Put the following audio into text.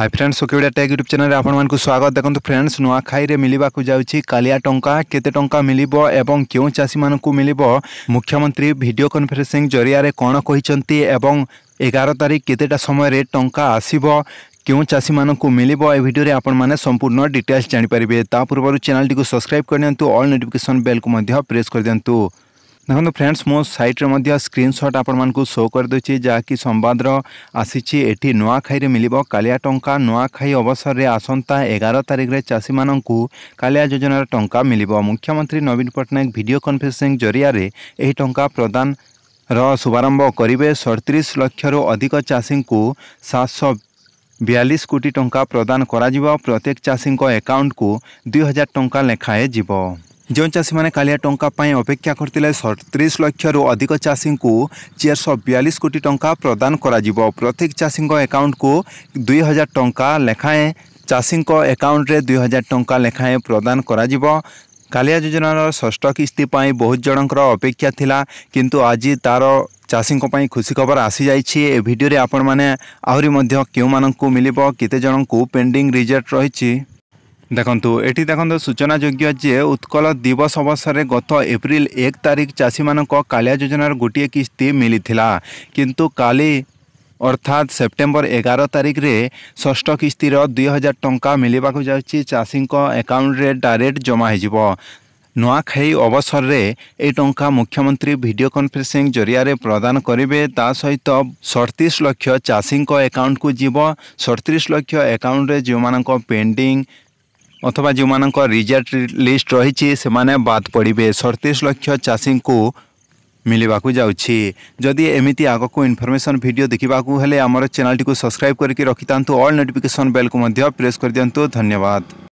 high friends सोकेबिया tech YouTube channel आपंक स्वागत देखो फ्रेंड्स नुआखाई मिलवाक जाऊँगी कालिया टंका केते टंका मिल क्यों चाषी मानक मिल मुख्यमंत्री भिडियो कन्फरेन्सिंग जरिया कौन कही एगार तारीख केतेटा समय टंका आसव क्यों चाषी मानक मिल भिडियो आपण मैंने संपूर्ण डिटेल्स जापरेंगे पूर्व चैनल को सब्सक्राइब करनी अल नोटिफिकेसन बेल को प्रेस कर दिंटू দেখুন ফ্রেন্ডস মো সাইট্রে মধ্যে স্ক্রিনশট আপনার শো করেদেছি যা কি সম্বাদর আসিছি এটি নূয়াখাইরে মিলিব কালিয়া টঙ্কা নূয়াখাই অবসরের আসন্তা এগার তারিখে চাষী মানুষ কালিয়া যোজনার টঙ্কা মিলিব মুখ্যমন্ত্রী নবীন পট্টনাক ভিডিও কনফরেন্সিং জরিয়ারে এই টঙ্কা প্রদান ର ଶୁଭାରମ୍ଭ କରିବେ ସଡ଼ତିରିଶ ଲକ୍ଷରୁ ଅଧିକ ଚାଷୀଙ୍କୁ ସାତଶହ বিয়াল্লিশ কোটি টঙ্কা প্রদান করা প্রত্যেক চাষীঙ্ একাউন্টকু দুই হাজার টঙ্কা লেখায়ে যাব जो ଚାଷୀମାନେ କାଳିଆ ଟଙ୍କା ପାଇଁ ଅପେକ୍ଷା କରିଥିଲେ ସଡ଼ତିରିଶ ଲକ୍ଷରୁ ଅଧିକ ଚାଷୀଙ୍କୁ ଚାରିଶହ ବୟାଳିଶ କୋଟି ଟଙ୍କା ପ୍ରଦାନ କରାଯିବ ପ୍ରତ୍ୟେକ ଚାଷୀଙ୍କ ଆକାଉଣ୍ଟକୁ ଦୁଇ ହଜାର ଟଙ୍କା ଲେଖାଏଁ ଚାଷୀଙ୍କ ଆକାଉଣ୍ଟରେ ଦୁଇ ହଜାର ଟଙ୍କା ଲେଖାଏଁ ପ୍ରଦାନ କରାଯିବ କାଳିଆ ଯୋଜନାର ଷଷ୍ଠ କିସ୍ତି ପାଇଁ ବହୁତ ଜଣଙ୍କର ଅପେକ୍ଷା ଥିଲା କିନ୍ତୁ ଆଜି ତା'ର ଚାଷୀଙ୍କ ପାଇଁ ଖୁସି ଖବର ଆସିଯାଇଛି ଏ ଭିଡ଼ିଓରେ ଆପଣମାନେ ଆହୁରି ମଧ୍ୟ କେଉଁମାନଙ୍କୁ ମିଳିବ କେତେ ଜଣଙ୍କୁ ପେଣ୍ଡିଂ ରିଜଲ୍ଟ ରହିଛି ଦେଖନ୍ତୁ ଏଠି ଦେଖନ୍ତୁ ସୂଚନାଯୋଗ୍ୟ ଯେ ଉତ୍କଳ ଦିବସ ଅବସରରେ ଗତ ଏପ୍ରିଲ ଏକ ତାରିଖ ଚାଷୀମାନଙ୍କ କାଳିଆ ଯୋଜନାର ଗୋଟିଏ କିସ୍ତି ମିଳିଥିଲା କିନ୍ତୁ କାଲି অর্থাৎ সেপ্টেম্বর এগারো তারিখে ষষ্ঠ কিস্তির দুই হাজার টঙ্কা মিলবাক যাচ্ছি চাষীঙ্ক একাউন্টরে ডাইরেক্ট জমা হয়ে ନୂଆଖାଇ ଅବସରରେ ଏହି ଟଙ୍କା ମୁଖ୍ୟମନ୍ତ୍ରୀ ଭିଡ଼ିଓ କନଫରେନ୍ସିଂ ଜରିଆରେ ପ୍ରଦାନ କରିବେ ତା ସହିତ ସଡ଼ତିରିଶ ଲକ୍ଷ ଚାଷୀଙ୍କ ଆକାଉଣ୍ଟକୁ ଯିବ ସଡ଼ତିରିଶ ଲକ୍ଷ ଆକାଉଣ୍ଟରେ ଯେଉଁମାନଙ୍କ ପେଣ୍ଡିଂ অথবা যেমানক রিজাল্ট লিষ্ট রয়েছে সেমানে বাদ পড়বে সড়তিশ লক্ষ চাষীকে মিলবাকু যাচ্ছে যদি এমিতি আগক ইনফরমেশন ভিডিও দেখিবাকু হলে আমার চ্যানেলটি সবসক্রাইব করি রখি অল নোটিফিকেশন বেল কু প্রেস করে দিও ধন্যবাদ